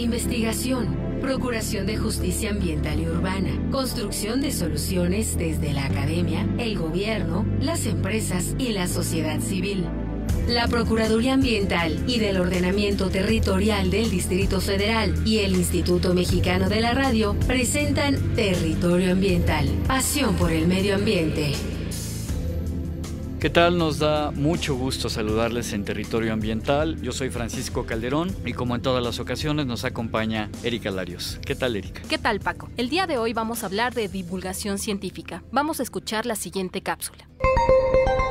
Investigación. Procuración de Justicia Ambiental y Urbana, construcción de soluciones desde la academia, el gobierno, las empresas y la sociedad civil. La Procuraduría Ambiental y del Ordenamiento Territorial del Distrito Federal y el Instituto Mexicano de la Radio presentan Territorio Ambiental, Pasión por el Medio Ambiente. ¿Qué tal? Nos da mucho gusto saludarles en Territorio Ambiental. Yo soy Francisco Calderón y como en todas las ocasiones nos acompaña Erika Larios. ¿Qué tal, Erika? ¿Qué tal, Paco? El día de hoy vamos a hablar de divulgación científica. Vamos a escuchar la siguiente cápsula.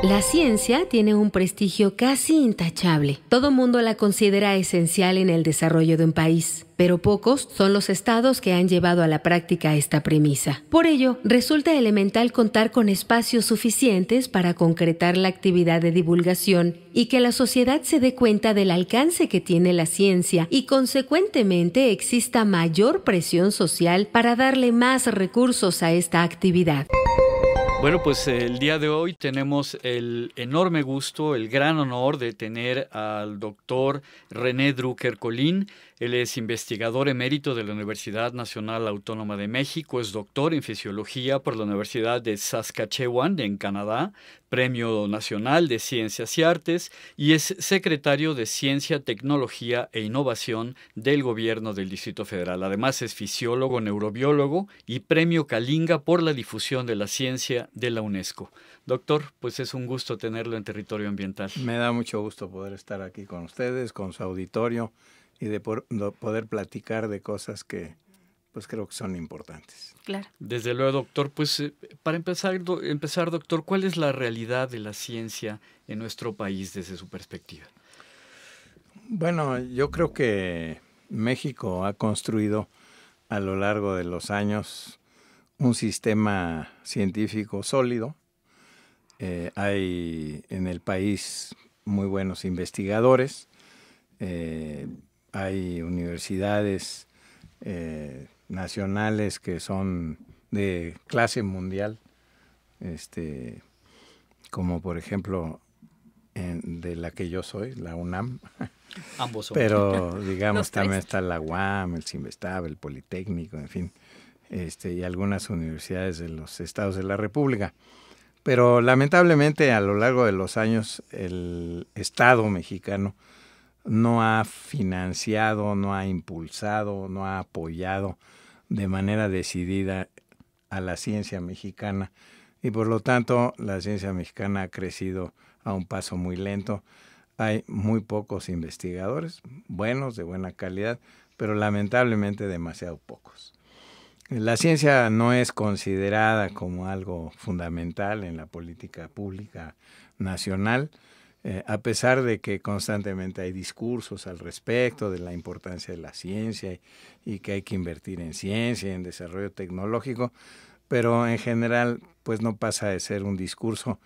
La ciencia tiene un prestigio casi intachable. Todo mundo la considera esencial en el desarrollo de un país, pero pocos son los estados que han llevado a la práctica esta premisa. Por ello, resulta elemental contar con espacios suficientes para concretar la actividad de divulgación y que la sociedad se dé cuenta del alcance que tiene la ciencia y consecuentemente exista mayor presión social para darle más recursos a esta actividad. Bueno, pues el día de hoy tenemos el enorme gusto, el gran honor de tener al doctor René Drucker Colín. Él es investigador emérito de la Universidad Nacional Autónoma de México, es doctor en fisiología por la Universidad de Saskatchewan en Canadá, Premio Nacional de Ciencias y Artes y es secretario de Ciencia, Tecnología e Innovación del Gobierno del Distrito Federal. Además es fisiólogo, neurobiólogo y Premio Kalinga por la difusión de la ciencia de la UNESCO. Doctor, pues es un gusto tenerlo en territorio ambiental. Me da mucho gusto poder estar aquí con ustedes, con su auditorio y de, poder platicar de cosas que pues creo que son importantes. Claro. Desde luego, doctor, pues eh, para empezar, empezar, doctor, ¿cuál es la realidad de la ciencia en nuestro país desde su perspectiva? Bueno, yo creo que México ha construido a lo largo de los años un sistema científico sólido. Eh, hay en el país muy buenos investigadores. Eh, hay universidades eh, nacionales que son de clase mundial, este, como por ejemplo de la que yo soy, la UNAM. Ambos son. Pero digamos también está la UAM, el CIMBESTAB, el Politécnico, en fin, este, y algunas universidades de los estados de la República. Pero lamentablemente a lo largo de los años el Estado mexicano no ha financiado, no ha impulsado, no ha apoyado de manera decidida a la ciencia mexicana y por lo tanto la ciencia mexicana ha crecido a un paso muy lento. Hay muy pocos investigadores, buenos, de buena calidad, pero lamentablemente demasiado pocos. La ciencia no es considerada como algo fundamental en la política pública nacional eh, a pesar de que constantemente hay discursos al respecto de la importancia de la ciencia y, que hay que invertir en ciencia, y en desarrollo tecnológico, pero en general pues no pasa de ser un discurso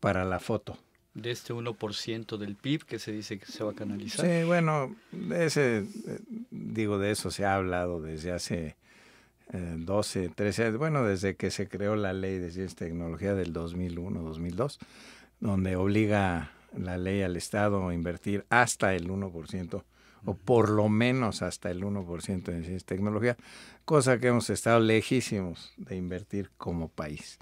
para la foto. De este 1% del PIB que se dice que se va a canalizar. Sí, bueno, ese, eh, digo, de eso se ha hablado desde hace 12, eh, 13, bueno, desde que se creó la ley de ciencia y tecnología del 2001, 2002, donde obliga la ley al Estado invertir hasta el 1% o por lo menos hasta el 1% en ciencia y tecnología, cosa que hemos estado lejísimos de invertir como país.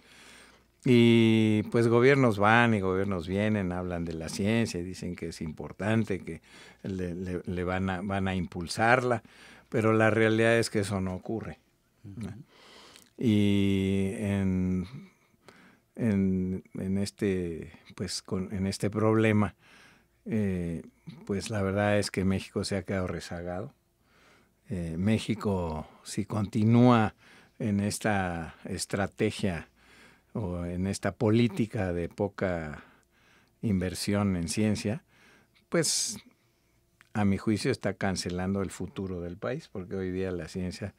Y pues gobiernos van y gobiernos vienen, hablan de la ciencia, dicen que es importante, que le, van, a, van a impulsarla, pero la realidad es que eso no ocurre. Y en en, este, pues, con, en este problema, eh, pues la verdad es que México se ha quedado rezagado. Eh, México, si continúa en esta estrategia o en esta política de poca inversión en ciencia, pues a mi juicio está cancelando el futuro del país, porque hoy día la ciencia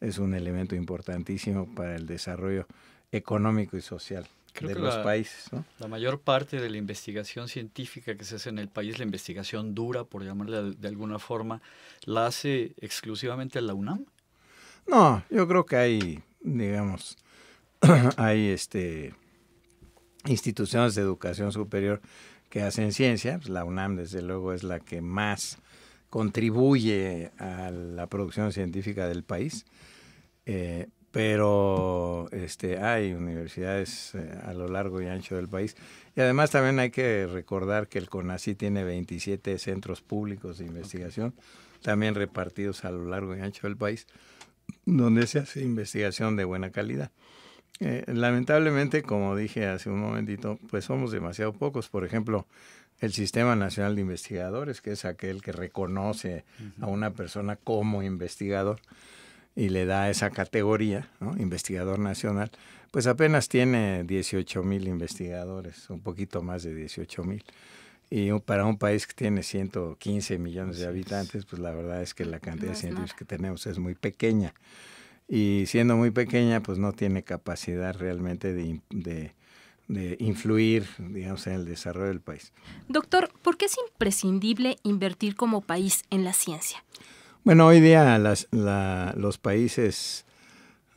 es un elemento importantísimo para el desarrollo económico y social de los países. La mayor parte de la investigación científica que se hace en el país, la investigación dura, por llamarla de, alguna forma, ¿la hace exclusivamente la UNAM? No, yo creo que hay, digamos, hay este, instituciones de educación superior que hacen ciencia. Pues, la UNAM, desde luego, es la que más contribuye a la producción científica del país. Eh, pero este, hay universidades eh, a lo largo y ancho del país. Y además también hay que recordar que el CONACI tiene 27 centros públicos de investigación, también repartidos a lo largo y ancho del país, donde se hace investigación de buena calidad. Eh, lamentablemente, como dije hace un momentito, pues somos demasiado pocos. Por ejemplo, el Sistema Nacional de Investigadores, que es aquel que reconoce a una persona como investigador y le da esa categoría, investigador nacional, pues apenas tiene 18 mil investigadores, un poquito más de 18 mil. Y para un país que tiene 115 millones de habitantes, pues la verdad es que la cantidad de científicos que tenemos es muy pequeña. Y siendo muy pequeña, pues no tiene capacidad realmente de, de influir, digamos, en el desarrollo del país. Doctor, ¿por qué es imprescindible invertir como país en la ciencia? Bueno, hoy día los países,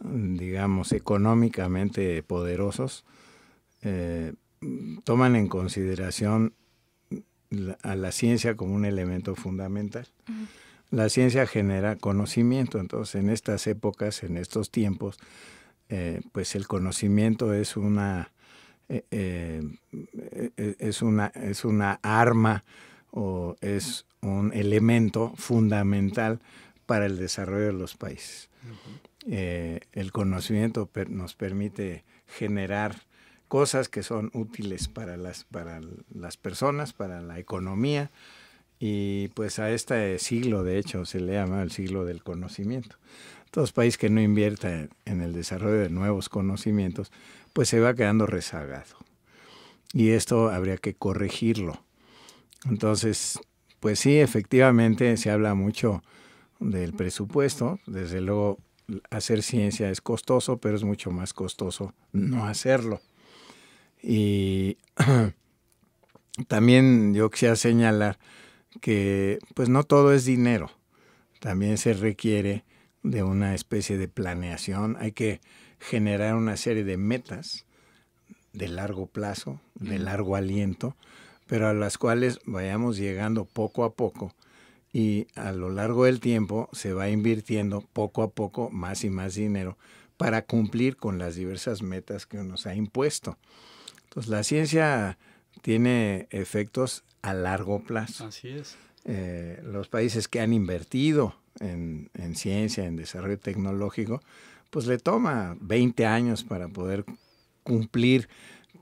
digamos, económicamente poderosos eh, toman en consideración a la ciencia como un elemento fundamental. La ciencia genera conocimiento, entonces en estas épocas, en estos tiempos, eh, pues el conocimiento es una, eh, e, e, es una, es una arma o es un elemento fundamental para el desarrollo de los países. Eh, el conocimiento nos permite generar cosas que son útiles para las, para las personas, para la economía, y pues a este siglo, de hecho, se le llama el siglo del conocimiento. Todo país que no invierta en el desarrollo de nuevos conocimientos, pues se va quedando rezagado. Y esto habría que corregirlo entonces, pues sí, efectivamente se habla mucho del presupuesto. Desde luego, hacer ciencia es costoso, pero es mucho más costoso no hacerlo. Y también yo quisiera señalar que pues no todo es dinero. También se requiere de una especie de planeación. Hay que generar una serie de metas de largo plazo, de largo aliento, pero a las cuales vayamos llegando poco a poco y a lo largo del tiempo se va invirtiendo poco a poco más y más dinero para cumplir con las diversas metas que nos ha impuesto. Entonces la ciencia tiene efectos a largo plazo. Así es. Eh, los países que han invertido en, en, ciencia, en desarrollo tecnológico, pues le toma 20 años para poder cumplir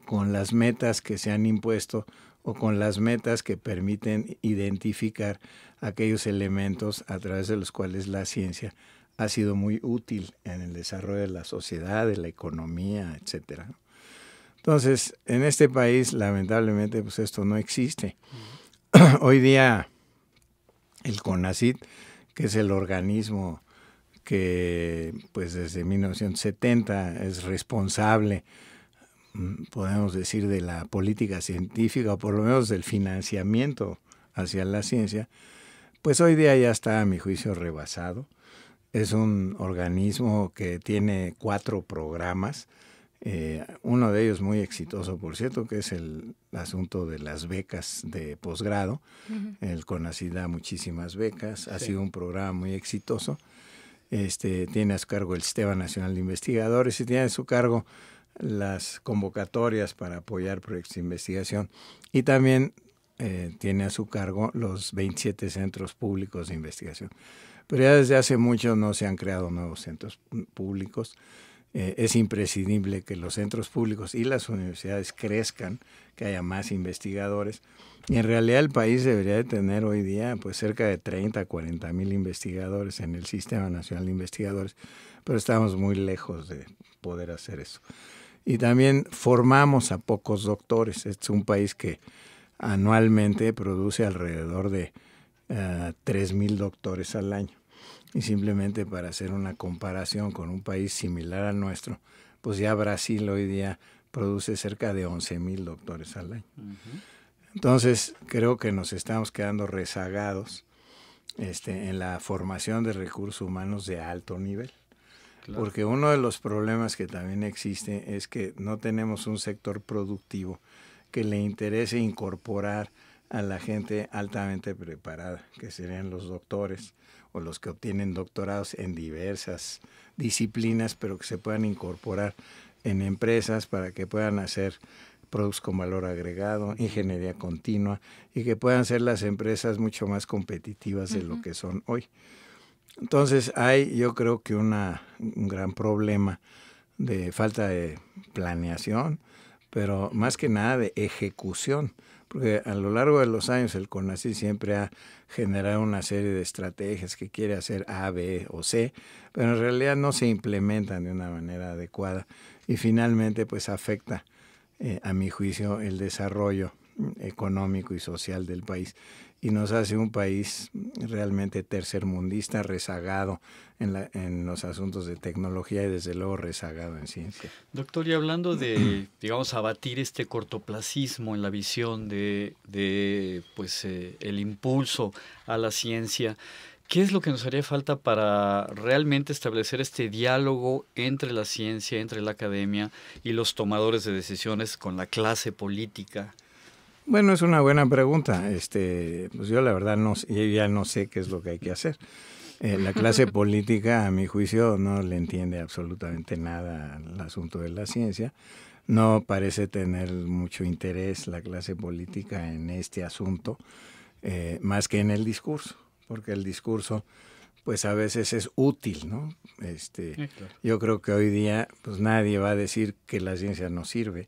con las metas que se han impuesto o con las metas que permiten identificar aquellos elementos a través de los cuales la ciencia ha sido muy útil en el desarrollo de la sociedad, de la economía, etc. Entonces, en este país, lamentablemente, pues esto no existe. Hoy día, el CONACIT, que es el organismo que pues desde 1970 es responsable Mm, podemos decir, de la política científica, o por lo menos del financiamiento hacia la ciencia, pues hoy día ya está, a mi juicio, rebasado. Es un organismo que tiene cuatro programas, eh, uno de ellos muy exitoso, por cierto, que es el asunto de las becas de posgrado. El CONACyT da muchísimas becas, ha sido un programa muy exitoso. Este, tiene a su cargo el Sistema Nacional de Investigadores y tiene a su cargo las convocatorias para apoyar proyectos de investigación y también eh, tiene a su cargo los 27 centros públicos de investigación. Pero ya desde hace mucho no se han creado nuevos centros públicos. Eh, es imprescindible que los centros públicos y las universidades crezcan, que haya más investigadores. Y en realidad el país debería de tener hoy día pues cerca de 30, 40 mil investigadores en el Sistema Nacional de Investigadores, pero estamos muy lejos de poder hacer eso y también formamos a pocos doctores. es un país que anualmente produce alrededor de 3.000 eh, doctores al año. Y simplemente para hacer una comparación con un país similar al nuestro, pues ya Brasil hoy día produce cerca de 11.000 doctores al año. Entonces, creo que nos estamos quedando rezagados este, en la formación de recursos humanos de alto nivel. Porque uno de los problemas que también existe es que no tenemos un sector productivo que le interese incorporar a la gente altamente preparada, que serían los doctores o los que obtienen doctorados en diversas disciplinas, pero que se puedan incorporar en empresas para que puedan hacer productos con valor agregado, ingeniería continua y que puedan ser las empresas mucho más competitivas de lo que son hoy. Entonces hay yo creo que un gran problema de falta de planeación, pero más que nada de ejecución, porque a lo largo de los años el CONACI siempre ha generado una serie de estrategias que quiere hacer A, B o C, pero en realidad no se implementan de una manera adecuada y finalmente pues afecta eh, a mi juicio el desarrollo mm, económico y social del país y nos hace un país realmente tercermundista, rezagado en, los asuntos de tecnología y desde luego rezagado en ciencia. Doctor, y hablando de, digamos, abatir este cortoplacismo en la visión de, pues, eh, el impulso a la ciencia, ¿qué es lo que nos haría falta para realmente establecer este diálogo entre la ciencia, entre la academia y los tomadores de decisiones con la clase política? Bueno, es una buena pregunta. Este, pues yo la verdad no, ya no sé qué es lo que hay que hacer. Eh, la clase política, a mi juicio, no le entiende absolutamente nada al asunto de la ciencia. No parece tener mucho interés la clase política en este asunto, eh, más que en el discurso, porque el discurso, pues a veces es útil, ¿no? Este, Yo creo que hoy día, pues nadie va a decir que la ciencia no sirve.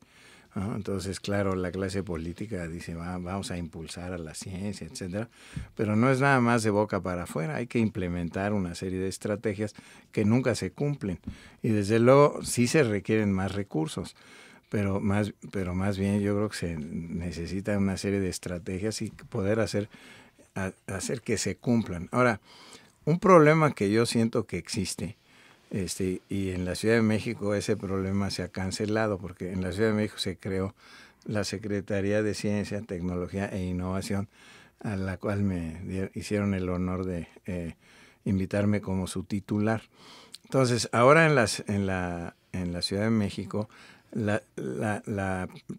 Entonces, claro, la clase política dice, vamos a impulsar a la ciencia, etcétera, pero no es nada más de boca para afuera, hay que implementar una serie de estrategias que nunca se cumplen. Y desde luego sí se requieren más recursos, pero más, pero más bien yo creo que se necesita una serie de estrategias y poder hacer, hacer que se cumplan. Ahora, un problema que yo siento que existe este, y en la Ciudad de México ese problema se ha cancelado porque en la Ciudad de México se creó la Secretaría de Ciencia, Tecnología e Innovación, a la cual me hicieron el honor de eh, invitarme como su titular. Entonces, ahora en, la, Ciudad de México, la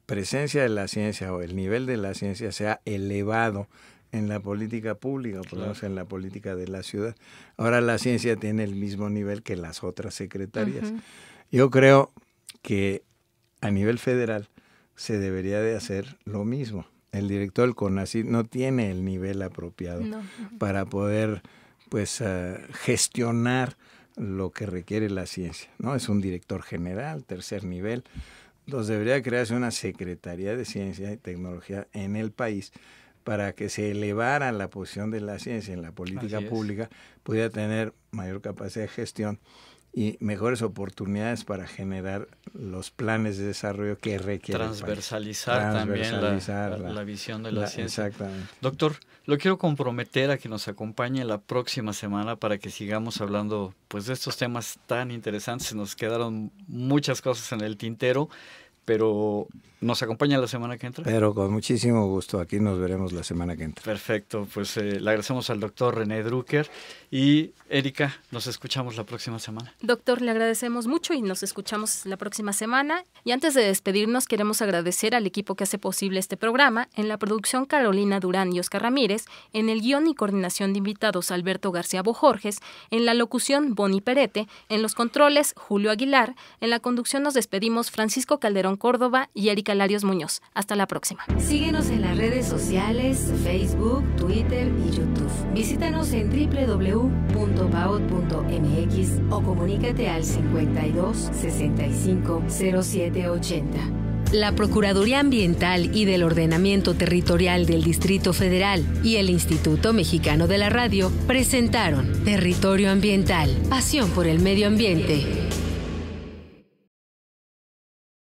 presencia de la ciencia o el nivel de la ciencia se ha elevado en la política pública, por lo menos en la política de la ciudad. Ahora la ciencia tiene el mismo nivel que las otras secretarías. Yo creo que a nivel federal se debería de hacer lo mismo. El director del CONACYT no tiene el nivel apropiado para poder pues ah, gestionar lo que requiere la ciencia, ¿no? Es un director general, tercer nivel. Entonces debería crearse una Secretaría de Ciencia y Tecnología en el país para que se elevara la posición de la ciencia en la política pública, pudiera tener mayor capacidad de gestión y mejores oportunidades para generar los planes de desarrollo que requieren. Transversalizar, también la, visión de la, ciencia. Exactamente. Doctor, lo quiero comprometer a que nos acompañe la próxima semana para que sigamos hablando pues, de estos temas tan interesantes. Nos quedaron muchas cosas en el tintero, pero nos acompaña la semana que entra. Pero con muchísimo gusto, aquí nos veremos la semana que entra. Perfecto, pues eh, le agradecemos al doctor René Drucker y Erika, nos escuchamos la próxima semana. Doctor, le agradecemos mucho y nos escuchamos la próxima semana. Y antes de despedirnos, queremos agradecer al equipo que hace posible este programa, en la producción Carolina Durán y Oscar Ramírez, en el guión y coordinación de invitados Alberto García Bojorges, en la locución Bonnie Perete, en los controles Julio Aguilar, en la conducción nos despedimos Francisco Calderón Córdoba y Erika Muñoz. Hasta la próxima. Síguenos en las redes sociales, Facebook, Twitter y YouTube. Visítanos en www.paot.mx o comunícate al 52 65 0780. La Procuraduría Ambiental y del Ordenamiento Territorial del Distrito Federal y el Instituto Mexicano de la Radio presentaron Territorio Ambiental, Pasión por el Medio Ambiente.